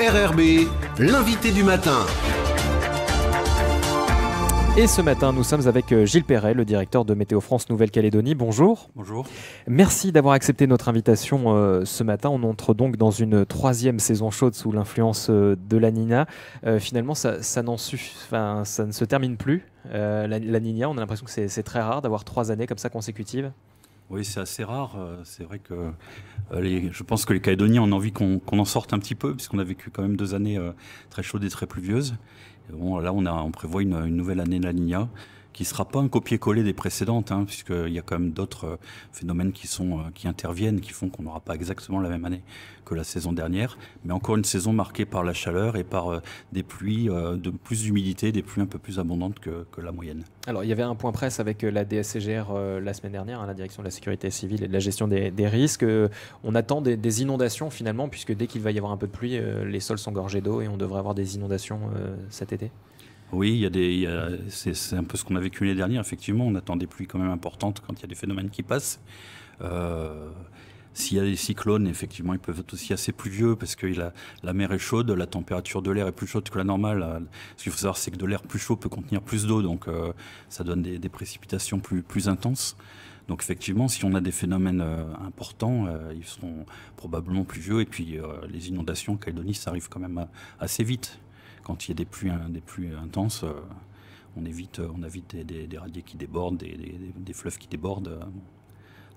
RRB, l'invité du matin. Et ce matin, nous sommes avec euh, Gilles Perret, le directeur de Météo France Nouvelle-Calédonie. Bonjour. Bonjour. Merci d'avoir accepté notre invitation euh, ce matin. On entre donc dans une troisième saison chaude sous l'influence euh, de la Nina. finalement, ça, ça, enfin ça, ne se termine plus. La, la, Nina, on a l'impression que c'est très rare d'avoir trois années comme ça consécutives. Oui, c'est assez rare. Euh, c'est vrai que euh, je pense que les Calédoniens ont envie qu'on en sorte un petit peu, puisqu'on a vécu quand même deux années euh, très chaudes et très pluvieuses. là, on, prévoit une, nouvelle année de la Nina qui ne sera pas un copier-coller des précédentes, hein, puisqu'il y a quand même d'autres euh, phénomènes qui, sont, euh, qui interviennent, qui font qu'on n'aura pas exactement la même année que la saison dernière. Mais encore une saison marquée par la chaleur et par euh, des pluies de plus d'humidité, des pluies un peu plus abondantes que, la moyenne. Alors, il y avait un point presse avec la DSCGR la semaine dernière, hein, la direction de la sécurité civile et de la gestion des, risques. on attend des, inondations finalement, puisque dès qu'il va y avoir un peu de pluie, les sols sont gorgés d'eau et on devrait avoir des inondations cet été oui, il y a des, c'est, un peu ce qu'on a vécu l'année dernière, effectivement. On attend des pluies quand même importantes quand il y a des phénomènes qui passent. Euh, s'il y a des cyclones, effectivement, ils peuvent être aussi assez pluvieux parce que la, mer est chaude, la température de l'air est plus chaude que la normale. Ce qu'il faut savoir, c'est que de l'air plus chaud peut contenir plus d'eau, donc euh, ça donne des, précipitations plus, intenses. Donc effectivement, si on a des phénomènes euh, importants, ils sont probablement pluvieux. Et puis les inondations, Calédonie, ça arrive quand même assez vite quand il y a des pluies, hein, intenses, euh, on évite, euh, on des, radiers qui débordent, des, fleuves qui débordent. Euh.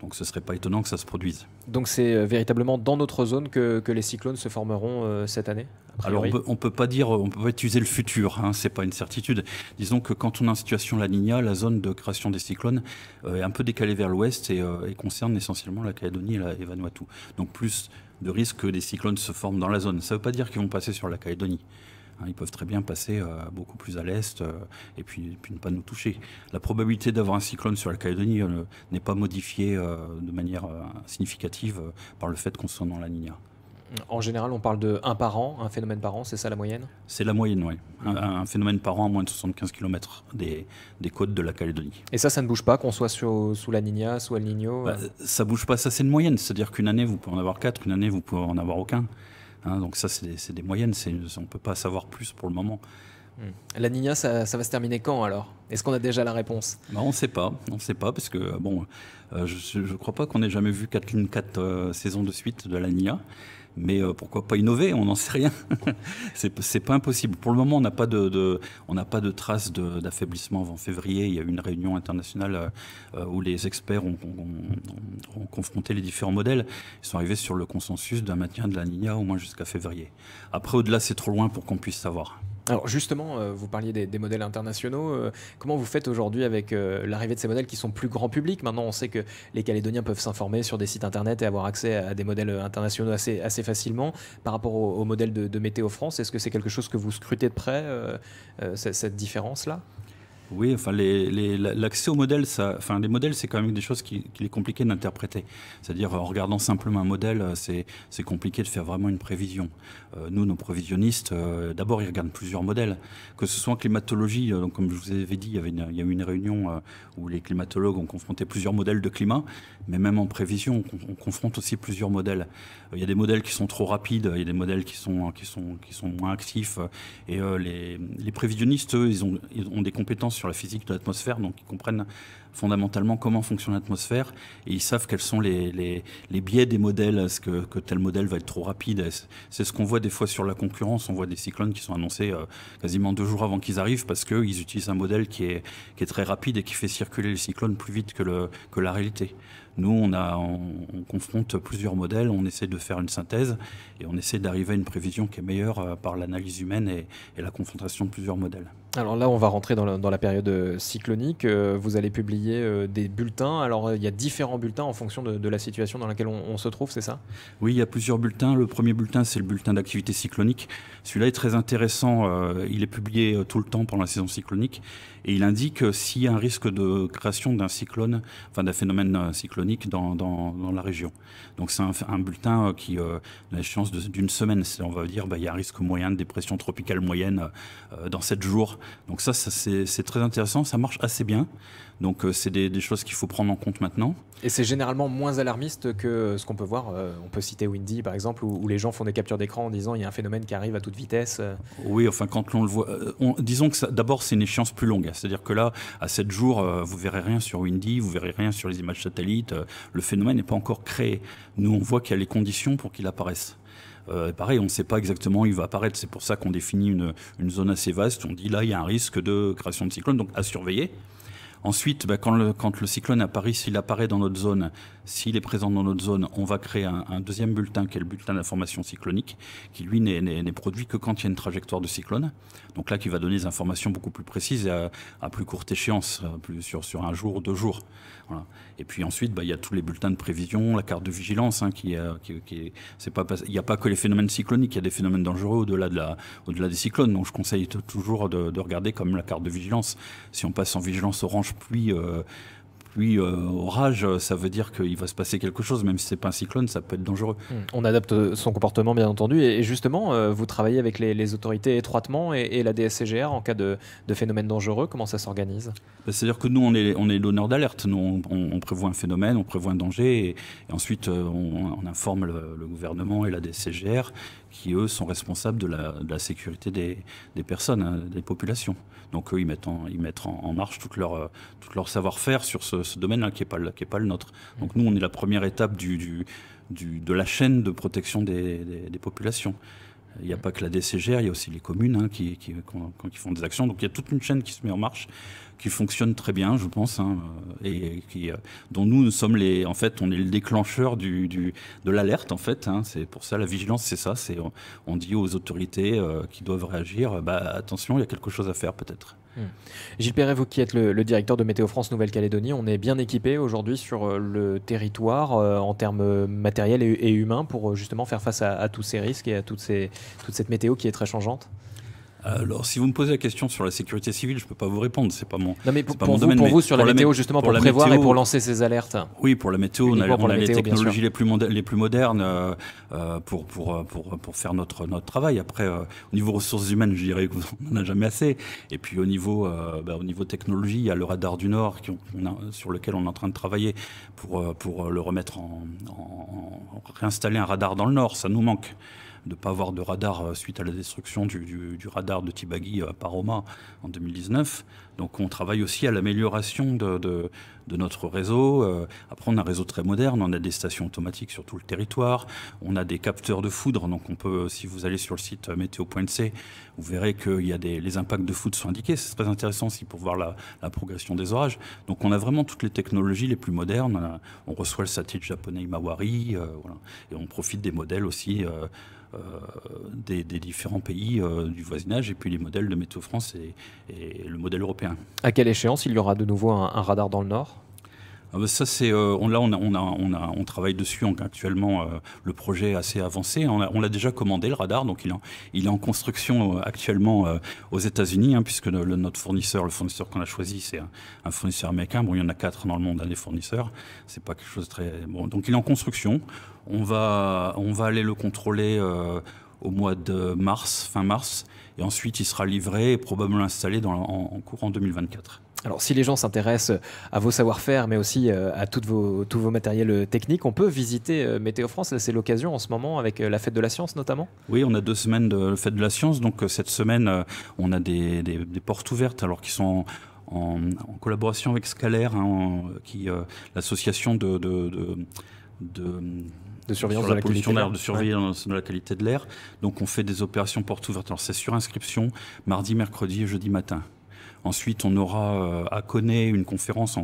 Donc ce ne serait pas étonnant que ça se produise. Donc c'est véritablement dans notre zone que, les cyclones se formeront cette année Alors on ne peut pas dire, on peut utiliser le futur, hein, ce n'est pas une certitude. Disons que quand on a une situation La Niña, la zone de création des cyclones est un peu décalée vers l'ouest et, concerne essentiellement la Calédonie et la Vanuatu. Donc plus de risques que des cyclones se forment dans la zone. Ça ne veut pas dire qu'ils vont passer sur la Calédonie. Hein, ils peuvent très bien passer euh, beaucoup plus à l'est euh, et, puis, puis, ne pas nous toucher. La probabilité d'avoir un cyclone sur la Calédonie euh, n'est pas modifiée de manière significative par le fait qu'on soit dans la Nina. En général, on parle de un par an, un phénomène par an, c'est ça la moyenne C'est la moyenne, oui. Un, phénomène par an à moins de 75 km des, côtes de la Calédonie. Et ça, ça ne bouge pas, qu'on soit sur, sous la Nina, sous El Niño bah, Ça bouge pas, ça c'est une moyenne. C'est-à-dire qu'une année, vous pouvez en avoir quatre, une année, vous pouvez en avoir aucun. Hein, donc ça, c'est des, moyennes, on ne peut pas savoir plus pour le moment. Hmm. La Nina, ça, va se terminer quand alors Est-ce qu'on a déjà la réponse bah, On ne sait pas, on sait pas, parce que euh, bon, euh, je ne crois pas qu'on ait jamais vu 4, euh, saisons de suite de la Nina mais euh, pourquoi pas innover On n'en sait rien. c'est pas impossible. Pour le moment, on n'a pas de, on n'a pas de traces d'affaiblissement avant février. Il y a eu une réunion internationale euh, où les experts ont, ont, confronté les différents modèles. Ils sont arrivés sur le consensus d'un maintien de la Nina au moins jusqu'à février. Après, au-delà, c'est trop loin pour qu'on puisse savoir. Alors justement, euh, vous parliez des, modèles internationaux. Euh, comment vous faites aujourd'hui avec euh, l'arrivée de ces modèles qui sont plus grand public Maintenant, on sait que les Calédoniens peuvent s'informer sur des sites internet et avoir accès à des modèles internationaux assez, facilement. Par rapport aux modèles de, Météo France, est-ce que c'est quelque chose que vous scrutez de près, cette différence-là oui, enfin, l'accès les, aux modèles, ça, enfin, les modèles, c'est quand même des choses qu'il qui est compliqué d'interpréter. C'est-à-dire, en regardant simplement un modèle, euh, c'est compliqué de faire vraiment une prévision. Euh, nous, nos prévisionnistes, euh, d'abord, ils regardent plusieurs modèles. Que ce soit en climatologie, donc, comme je vous avais dit, il y, avait il y a eu une réunion où les climatologues ont confronté plusieurs modèles de climat, mais même en prévision, on, confronte aussi plusieurs modèles. il y a des modèles qui sont trop rapides, il y a des modèles qui sont, qui sont, qui sont moins actifs, et les, les, prévisionnistes, eux, ils ont, ils ont des compétences sur la physique de l'atmosphère, donc ils comprennent fondamentalement comment fonctionne l'atmosphère et ils savent quels sont les, biais des modèles, est-ce que, tel modèle va être trop rapide. C'est ce qu'on voit des fois sur la concurrence, on voit des cyclones qui sont annoncés euh, quasiment deux jours avant qu'ils arrivent parce qu'ils utilisent un modèle qui est, qui est très rapide et qui fait circuler les cyclones plus vite que, que la réalité. Nous, on, a, confronte plusieurs modèles, on essaie de faire une synthèse et on essaie d'arriver à une prévision qui est meilleure euh, par l'analyse humaine et, et la confrontation de plusieurs modèles. Alors là, on va rentrer dans la, période euh, cyclonique. Euh, vous allez publier euh, des bulletins. Alors, il y a différents bulletins en fonction de, la situation dans laquelle on, se trouve, c'est ça Oui, il y a plusieurs bulletins. Le premier bulletin, c'est le bulletin d'activité cyclonique. Celui-là est très intéressant. Il est publié tout le temps pendant la saison cyclonique. Et il indique s'il y a un risque de création d'un cyclone, enfin d'un phénomène cyclonique dans, la région. Donc c'est un, bulletin qui a la chance d'une semaine. On va dire, qu'il bah, il y a un risque moyen de dépression tropicale moyenne dans sept jours. Donc ça, c'est très intéressant, ça marche assez bien. Donc euh, c'est des, choses qu'il faut prendre en compte maintenant. Et c'est généralement moins alarmiste que ce qu'on peut voir. Euh, on peut citer Windy par exemple, où, les gens font des captures d'écran en disant il y a un phénomène qui arrive à toute vitesse. Euh. Oui, enfin quand on le voit, disons que d'abord c'est une échéance plus longue. C'est-à-dire que là, à 7 jours, vous vous verrez rien sur Windy, vous verrez rien sur les images satellites. le phénomène n'est pas encore créé. Nous, on voit qu'il y a les conditions pour qu'il apparaisse. Euh, pareil, on ne sait pas exactement où il va apparaître. C'est pour ça qu'on définit une, zone assez vaste. On dit là, il y a un risque de création de cyclone, donc à surveiller. Ensuite, bah, quand, le, quand, le, cyclone apparaît, s'il apparaît dans notre zone, s'il est présent dans notre zone, on va créer un, deuxième bulletin qui est le bulletin d'information cyclonique, qui lui n'est produit que quand il y a une trajectoire de cyclone. Donc là, qui va donner des informations beaucoup plus précises à, plus courte échéance, plus sur, sur un jour, deux jours. Et puis ensuite, bah, il y a tous les bulletins de prévision, la carte de vigilance, hein, qui, euh, c'est pas, il n'y a pas que les phénomènes cycloniques, il y a des phénomènes dangereux au-delà de la, au-delà des cyclones. Donc je conseille toujours de, de regarder comme la carte de vigilance. Si on passe en vigilance orange puis, pluie, euh, euh, orage, ça veut dire qu'il va se passer quelque chose, même si c'est pas un cyclone, ça peut être dangereux. Hmm. On adapte euh, son comportement, bien entendu, et justement, vous travaillez avec les, autorités étroitement et, la DSCGR en cas de, phénomène dangereux, comment ça s'organise bah, C'est-à-dire que nous, on est, l'honneur d'alerte, nous, on, prévoit un phénomène, on prévoit un danger, et, ensuite, on, informe le, le, gouvernement et la DSCGR, qui, eux, sont responsables de la, sécurité des, personnes, hein, des populations. Donc, eux, ils mettent en, ils mettent en, marche tout leur, leur savoir-faire sur ce, domaine-là, qui n'est pas, qui est pas le nôtre. Donc, nous, on est la première étape du, de la chaîne de protection des, populations. Il n'y a pas que la DCGR, il y a aussi les communes hein, qui, qui, qui, font des actions. Donc il y a toute une chaîne qui se met en marche qui fonctionne très bien, je pense, hein, euh, et qui, euh, dont nous, sommes les, en fait, on est le déclencheur du, de l'alerte, en fait. Hein. c'est pour ça la vigilance, c'est ça. C'est on, dit aux autorités euh, qui doivent réagir, bah, attention, il y a quelque chose à faire peut-être. Hmm. Gilles Perret, vous qui êtes le, directeur de Météo France Nouvelle-Calédonie, on est bien équipé aujourd'hui sur le territoire en termes matériels et, humain humains pour justement faire face à, tous ces risques et à toutes ces, toute cette météo qui est très changeante alors, si vous me posez la question sur la sécurité civile, je ne peux pas vous répondre, c'est pas mon, non, mais pour, pas mon vous, domaine. Pour vous, sur la météo, justement, pour, prévoir et pour lancer ces alertes Oui, pour la météo, on a, les technologies les plus, modernes euh, euh, pour, pour, euh, pour, pour faire notre, notre travail. Après, au niveau ressources humaines, je dirais qu'on n'en a jamais assez. Et puis, au niveau, bah, au niveau technologie, il y a le radar du Nord qui, sur lequel on est en train de travailler pour, pour le remettre en réinstaller un radar dans le Nord. Ça nous manque de ne pas avoir de radar euh, suite à la destruction du, radar de Tibagi euh, par Roma en 2019. Donc on travaille aussi à l'amélioration de, notre réseau. Euh, après, on a un réseau très moderne, on a des stations automatiques sur tout le territoire, on a des capteurs de foudre. Donc on peut, si vous allez sur le site météo.nc, vous verrez que les impacts de foudre sont indiqués. C'est très intéressant aussi pour voir la, progression des orages. Donc on a vraiment toutes les technologies les plus modernes. Euh, on, reçoit le satellite japonais Mawari euh, et on profite des modèles aussi. des, différents pays du voisinage et puis les modèles de Météo France et le modèle européen. À quelle échéance il y aura de nouveau un, radar dans le Nord ah bah ça, c'est euh, on, là on travaille dessus actuellement euh, le projet est assez avancé. On l'a déjà commandé le radar donc il, est en, construction euh, actuellement aux États-Unis hein, puisque notre fournisseur, le fournisseur qu'on a choisi, c'est un, fournisseur américain. il y en a quatre dans le monde hein, des fournisseurs. C'est pas quelque chose très bon. Donc il est en construction. On va on va aller le contrôler au mois de mars, fin mars et ensuite il sera livré et probablement installé dans, en, en courant 2024. Alors, si les gens s'intéressent à vos savoir-faire, mais aussi euh, à toutes vos, tous vos matériels euh, techniques, on peut visiter euh, Météo France. C'est l'occasion en ce moment avec la Fête de la Science notamment Oui, on a deux semaines de Fête de la Science. Donc, cette semaine, on a des, portes ouvertes alors qui sont en, collaboration avec Scalaire, hein, qui, l'association de, de de surveillance la de la de surveillance la qualité de l'air. Donc on fait des opérations portes ouvertes. Alors c'est sur inscription, mardi, mercredi et jeudi matin. Ensuite, on aura euh, à Conné une conférence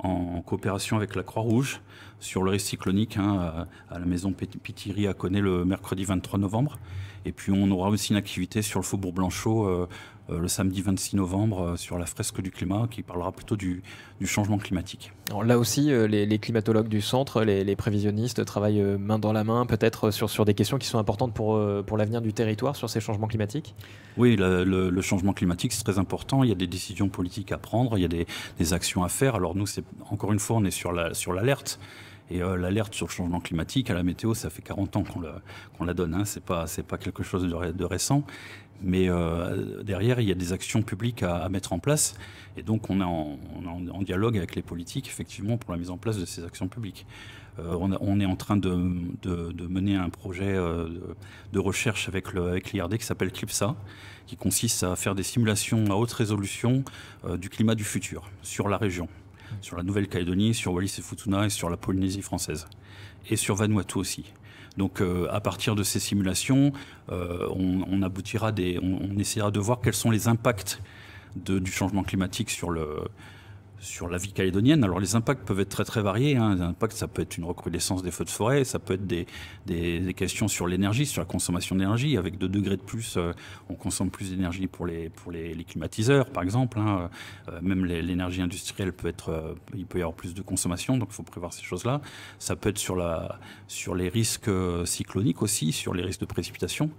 en, coopération avec la Croix-Rouge sur le risque cyclonique hein, à, la maison Pitiri à Conné le mercredi 23 novembre. Et puis, on aura aussi une activité sur le faubourg Blanchot euh, euh, le samedi 26 novembre euh, sur la fresque du climat qui parlera plutôt du, changement climatique. là aussi, euh, les, climatologues du centre, les, prévisionnistes travaillent main dans la main peut-être sur, des questions qui sont importantes pour, l'avenir du territoire, sur ces changements climatiques Oui, le, changement climatique, c'est très important. Il y a des décisions politiques à prendre, il y a des, actions à faire. Alors nous, encore une fois, on est sur l'alerte. Et euh, l'alerte sur le changement climatique, à la météo, ça fait 40 ans qu'on la, donne. Hein. C'est pas, quelque chose de, récent. Mais euh, derrière, il y a des actions publiques à, mettre en place. Et donc, on est, en, dialogue avec les politiques, effectivement, pour la mise en place de ces actions publiques. Euh, on, est en train de, mener un projet de recherche avec l'IRD qui s'appelle CLIPSA, qui consiste à faire des simulations à haute résolution du climat du futur sur la région sur la Nouvelle-Calédonie, sur Wallis et Futuna et sur la Polynésie française. Et sur Vanuatu aussi. Donc euh, à partir de ces simulations, euh, on, aboutira des, on, essaiera de voir quels sont les impacts du changement climatique sur le, sur la vie calédonienne. Alors les impacts peuvent être très très variés. Un hein. Les impacts, ça peut être une recrudescence des feux de forêt, ça peut être des, des, questions sur l'énergie, sur la consommation d'énergie. Avec 2 degrés de plus, euh, on consomme plus d'énergie pour, les, pour les, climatiseurs, par exemple. Hein. Euh, même l'énergie industrielle peut être, euh, il peut y avoir plus de consommation, donc il faut prévoir ces choses-là. Ça peut être sur, la, sur les risques cycloniques aussi, sur les risques de précipitation.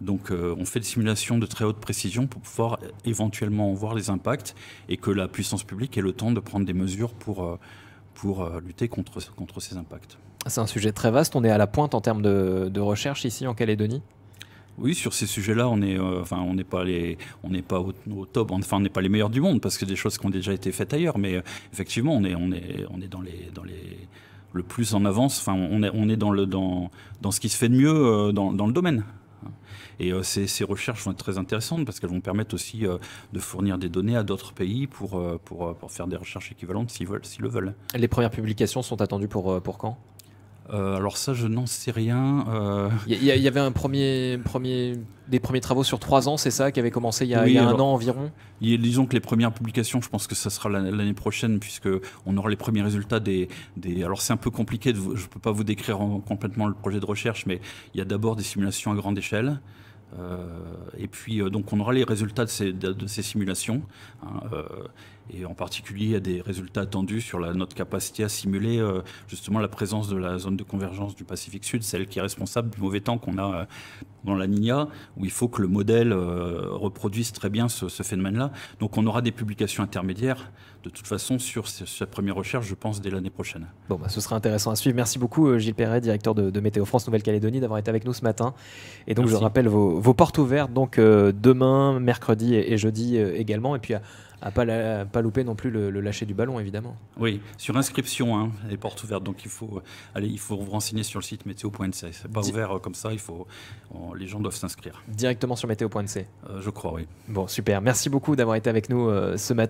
Donc euh, on fait des simulations de très haute précision pour pouvoir euh, éventuellement voir les impacts et que la puissance publique ait le temps de prendre des mesures pour, euh, pour lutter contre, contre ces impacts. C'est un sujet très vaste, on est à la pointe en termes de, recherche ici en Calédonie oui, sur ces sujets-là, on enfin, n'est pas les, on pas au, top, enfin, on n'est pas les meilleurs du monde parce que des choses qui ont déjà été faites ailleurs. Mais effectivement, on est, on est, on est dans les, dans les, le plus en avance. Enfin, on est, on est dans le, dans, dans ce qui se fait de mieux dans, dans le domaine. Et euh, ces, recherches vont être très intéressantes parce qu'elles vont permettre aussi euh, de fournir des données à d'autres pays pour, euh, pour, pour, faire des recherches équivalentes s'ils, s'ils le veulent. Les premières publications sont attendues pour, pour quand euh, alors ça, je n'en sais rien. Euh. Il y, avait un premier, premier, des premiers travaux sur trois ans, c'est ça, qui avait commencé il y a, un an environ. disons que les premières publications, je pense que ça sera l'année prochaine, puisque on aura les premiers résultats des. Alors c'est un peu compliqué, de, je ne peux pas vous décrire complètement le projet de recherche, mais il y a d'abord des simulations à grande échelle. Euh, et puis donc on aura les résultats de ces, ces simulations. Hein, et en particulier il y a des résultats attendus sur la, notre capacité à simuler euh, justement la présence de la zone de convergence du Pacifique Sud, celle qui est responsable du mauvais temps qu'on a euh, dans la Nina, où il faut que le modèle euh, reproduise très bien ce, phénomène-là. Donc on aura des publications intermédiaires de toute façon sur cette première recherche, je pense, dès l'année prochaine. Bon, bah, ce sera intéressant à suivre. Merci beaucoup Gilles Perret, directeur de, Météo France Nouvelle-Calédonie, d'avoir été avec nous ce matin. Et donc je rappelle vos, portes ouvertes donc demain, mercredi et, jeudi également. Et puis à pas, pas louper non plus le, lâcher du ballon, évidemment. Oui, sur inscription, hein, les portes ouvertes. Donc il faut, allez, il faut vous renseigner sur le site météo.nc. C'est pas ouvert euh, comme ça, il faut, les gens doivent s'inscrire. Directement sur météo.nc euh, Je crois, oui. Bon, super. Merci beaucoup d'avoir été avec nous euh, ce matin.